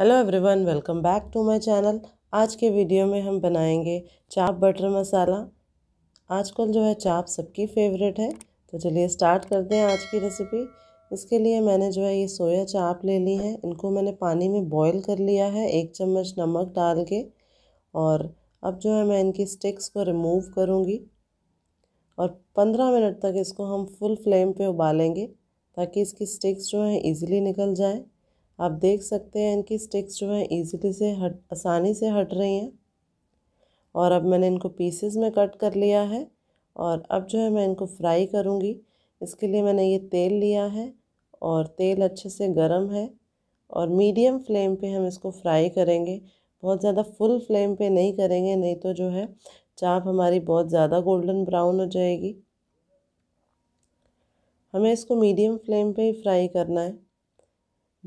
hello everyone welcome back to my channel आज के video में हम बनाएंगे चाप बटर मसाला आजकल जो है चाप सबकी फेवरेट है तो चलिए स्टार्ट करते हैं आज की रेसिपी इसके लिए मैंने जो है ये सोया चाप ले ली है इनको मैंने पानी में बॉईल कर लिया है एक चम्मच नमक डाल के और अब जो है मैं इनकी स्टिक्स को रिमूव करूँगी और पंद्रह मिनट तक इसको हम फुल फ्लेम पर उबालेंगे ताकि इसकी स्टिक्स जो हैं ईज़िली निकल जाएँ आप देख सकते हैं इनकी स्टिक्स जो है ईज़िली से हट आसानी से हट रही हैं और अब मैंने इनको पीसेस में कट कर लिया है और अब जो है मैं इनको फ्राई करूँगी इसके लिए मैंने ये तेल लिया है और तेल अच्छे से गर्म है और मीडियम फ्लेम पे हम इसको फ्राई करेंगे बहुत ज़्यादा फुल फ्लेम पे नहीं करेंगे नहीं तो जो है चाप हमारी बहुत ज़्यादा गोल्डन ब्राउन हो जाएगी हमें इसको मीडियम फ्लेम पे ही फ्राई करना है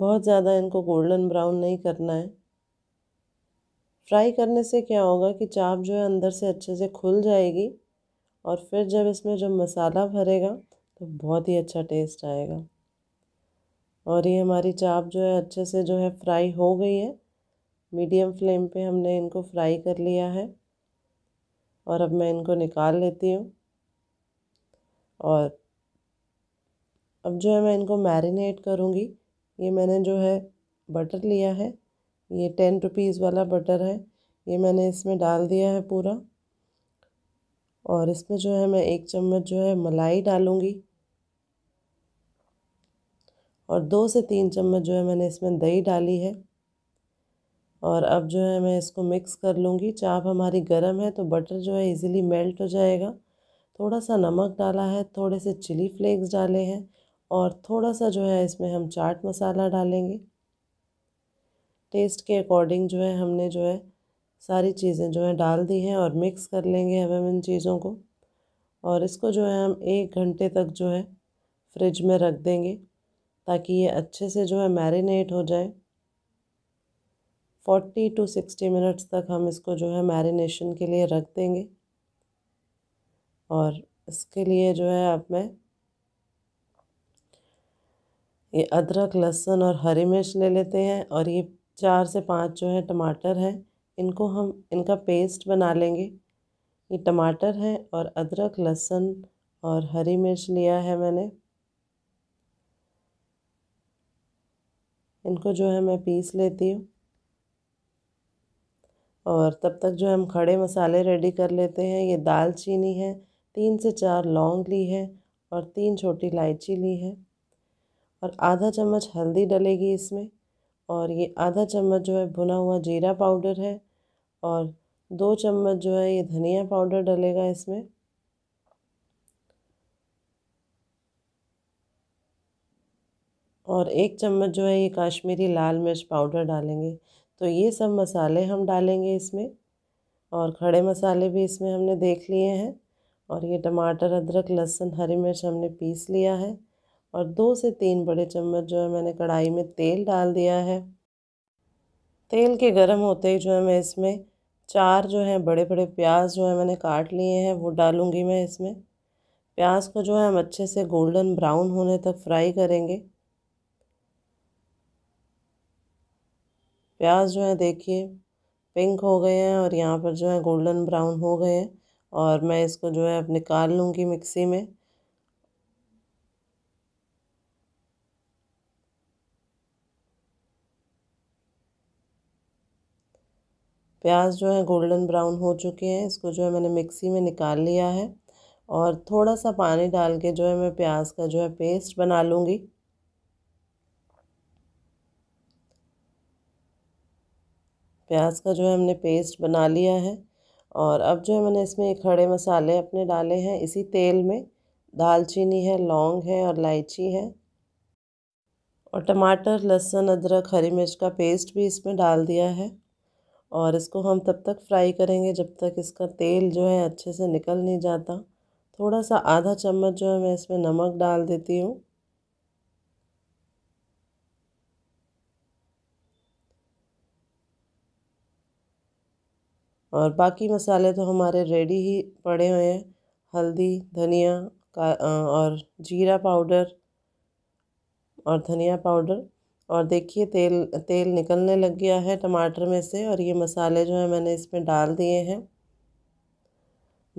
बहुत ज़्यादा इनको गोल्डन ब्राउन नहीं करना है फ्राई करने से क्या होगा कि चाप जो है अंदर से अच्छे से खुल जाएगी और फिर जब इसमें जब मसाला भरेगा तो बहुत ही अच्छा टेस्ट आएगा और ये हमारी चाप जो है अच्छे से जो है फ्राई हो गई है मीडियम फ्लेम पे हमने इनको फ्राई कर लिया है और अब मैं इनको निकाल लेती हूँ और अब जो है मैं इनको मैरिनेट करूँगी ये मैंने जो है बटर लिया है ये टेन रुपीज़ वाला बटर है ये मैंने इसमें डाल दिया है पूरा और इसमें जो है मैं एक चम्मच जो है मलाई डालूँगी और दो से तीन चम्मच जो है मैंने इसमें दही डाली है और अब जो है मैं इसको मिक्स कर लूँगी चाप हमारी गर्म है तो बटर जो है इजीली मेल्ट हो जाएगा थोड़ा सा नमक डाला है थोड़े से चिली फ्लेक्स डाले हैं और थोड़ा सा जो है इसमें हम चाट मसाला डालेंगे टेस्ट के अकॉर्डिंग जो है हमने जो है सारी चीज़ें जो है डाल दी हैं और मिक्स कर लेंगे अब हम इन चीज़ों को और इसको जो है हम एक घंटे तक जो है फ्रिज में रख देंगे ताकि ये अच्छे से जो है मैरिनेट हो जाए फोर्टी टू सिक्सटी मिनट्स तक हम इसको जो है मैरिनेशन के लिए रख देंगे और इसके लिए जो है अब मैं ये अदरक लहसुन और हरी मिर्च ले लेते हैं और ये चार से पाँच जो है टमाटर हैं इनको हम इनका पेस्ट बना लेंगे ये टमाटर हैं और अदरक लहसुन और हरी मिर्च लिया है मैंने इनको जो है मैं पीस लेती हूँ और तब तक जो हम खड़े मसाले रेडी कर लेते हैं ये दालचीनी है तीन से चार लौंग ली है और तीन छोटी इलायची ली है और आधा चम्मच हल्दी डलेगी इसमें और ये आधा चम्मच जो है भुना हुआ जीरा पाउडर है और दो चम्मच जो है ये धनिया पाउडर डलेगा इसमें और एक चम्मच जो है ये काश्मीरी लाल मिर्च पाउडर डालेंगे तो ये सब मसाले हम डालेंगे इसमें और खड़े मसाले भी इसमें हमने देख लिए हैं और ये टमाटर अदरक लहसुन हरी मिर्च हमने पीस लिया है और दो से तीन बड़े चम्मच जो है मैंने कढ़ाई में तेल डाल दिया है तेल के गर्म होते ही जो है मैं इसमें चार जो है बड़े बड़े प्याज जो है मैंने काट लिए हैं वो डालूँगी मैं इसमें प्याज को जो है हम अच्छे से गोल्डन ब्राउन होने तक फ्राई करेंगे प्याज जो है देखिए पिंक हो गए हैं और यहाँ पर जो है गोल्डन ब्राउन हो गए हैं और मैं इसको जो है अब निकाल लूँगी मिक्सी में प्याज जो है गोल्डन ब्राउन हो चुके हैं इसको जो है मैंने मिक्सी में निकाल लिया है और थोड़ा सा पानी डाल के जो है मैं प्याज का जो है पेस्ट बना लूँगी प्याज का जो है हमने पेस्ट बना लिया है और अब जो है मैंने इसमें खड़े मसाले अपने डाले हैं इसी तेल में दालचीनी है लौंग है और इलायची है और टमाटर लहसुन अदरक हरी मिर्च का पेस्ट भी इसमें डाल दिया है और इसको हम तब तक फ्राई करेंगे जब तक इसका तेल जो है अच्छे से निकल नहीं जाता थोड़ा सा आधा चम्मच जो है मैं इसमें नमक डाल देती हूँ और बाकी मसाले तो हमारे रेडी ही पड़े हुए हैं हल्दी धनिया का और जीरा पाउडर और धनिया पाउडर और देखिए तेल तेल निकलने लग गया है टमाटर में से और ये मसाले जो है मैंने इसमें डाल दिए हैं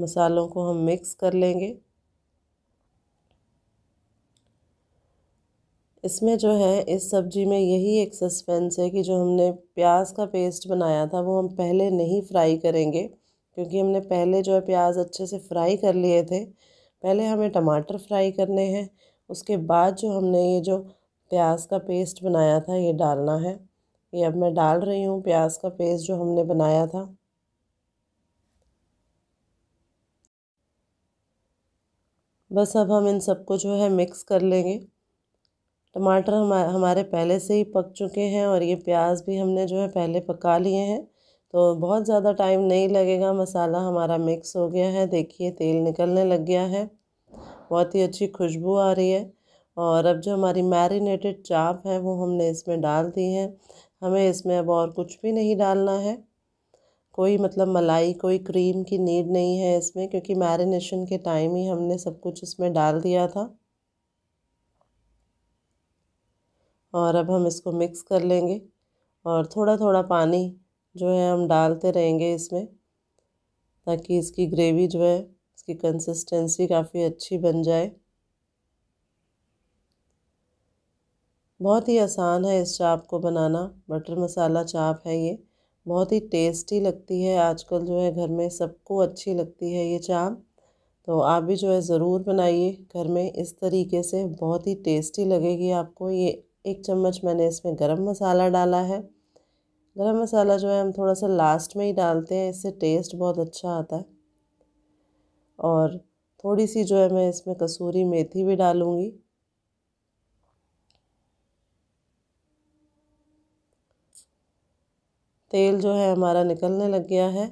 मसालों को हम मिक्स कर लेंगे इसमें जो है इस सब्जी में यही एक सस्पेंस है कि जो हमने प्याज का पेस्ट बनाया था वो हम पहले नहीं फ्राई करेंगे क्योंकि हमने पहले जो है प्याज अच्छे से फ्राई कर लिए थे पहले हमें टमाटर फ्राई करने हैं उसके बाद जो हमने ये जो प्याज का पेस्ट बनाया था ये डालना है ये अब मैं डाल रही हूँ प्याज का पेस्ट जो हमने बनाया था बस अब हम इन सबको जो है मिक्स कर लेंगे टमाटर हमारे पहले से ही पक चुके हैं और ये प्याज भी हमने जो है पहले पका लिए हैं तो बहुत ज़्यादा टाइम नहीं लगेगा मसाला हमारा मिक्स हो गया है देखिए तेल निकलने लग गया है बहुत ही अच्छी खुशबू आ रही है और अब जो हमारी मैरिनेटेड चाप है वो हमने इसमें डाल दी है हमें इसमें अब और कुछ भी नहीं डालना है कोई मतलब मलाई कोई क्रीम की नीड नहीं है इसमें क्योंकि मैरिनेशन के टाइम ही हमने सब कुछ इसमें डाल दिया था और अब हम इसको मिक्स कर लेंगे और थोड़ा थोड़ा पानी जो है हम डालते रहेंगे इसमें ताकि इसकी ग्रेवी जो है इसकी कंसिस्टेंसी काफ़ी अच्छी बन जाए बहुत ही आसान है इस चाप को बनाना बटर मसाला चाप है ये बहुत ही टेस्टी लगती है आजकल जो है घर में सबको अच्छी लगती है ये चाप तो आप भी जो है ज़रूर बनाइए घर में इस तरीके से बहुत ही टेस्टी लगेगी आपको ये एक चम्मच मैंने इसमें गरम मसाला डाला है गरम मसाला जो है हम थोड़ा सा लास्ट में ही डालते हैं इससे टेस्ट बहुत अच्छा आता है और थोड़ी सी जो है मैं इसमें कसूरी मेथी भी डालूँगी तेल जो है हमारा निकलने लग गया है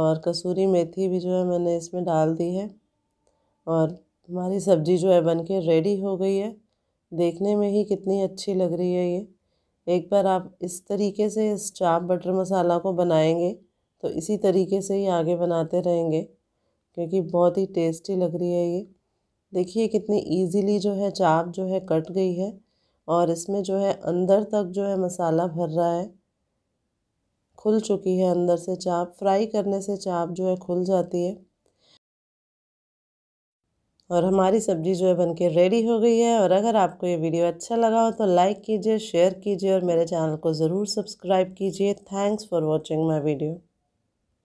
और कसूरी मेथी भी जो है मैंने इसमें डाल दी है और हमारी सब्ज़ी जो है बन के रेडी हो गई है देखने में ही कितनी अच्छी लग रही है ये एक बार आप इस तरीके से इस चाप बटर मसाला को बनाएंगे तो इसी तरीके से ही आगे बनाते रहेंगे क्योंकि बहुत ही टेस्टी लग रही है ये देखिए कितनी इजीली जो है चाप जो है कट गई है और इसमें जो है अंदर तक जो है मसाला भर रहा है खुल चुकी है अंदर से चाप फ्राई करने से चाप जो है खुल जाती है और हमारी सब्ज़ी जो है बनके रेडी हो गई है और अगर आपको ये वीडियो अच्छा लगा हो तो लाइक कीजिए शेयर कीजिए और मेरे चैनल को ज़रूर सब्सक्राइब कीजिए thanks for watching my video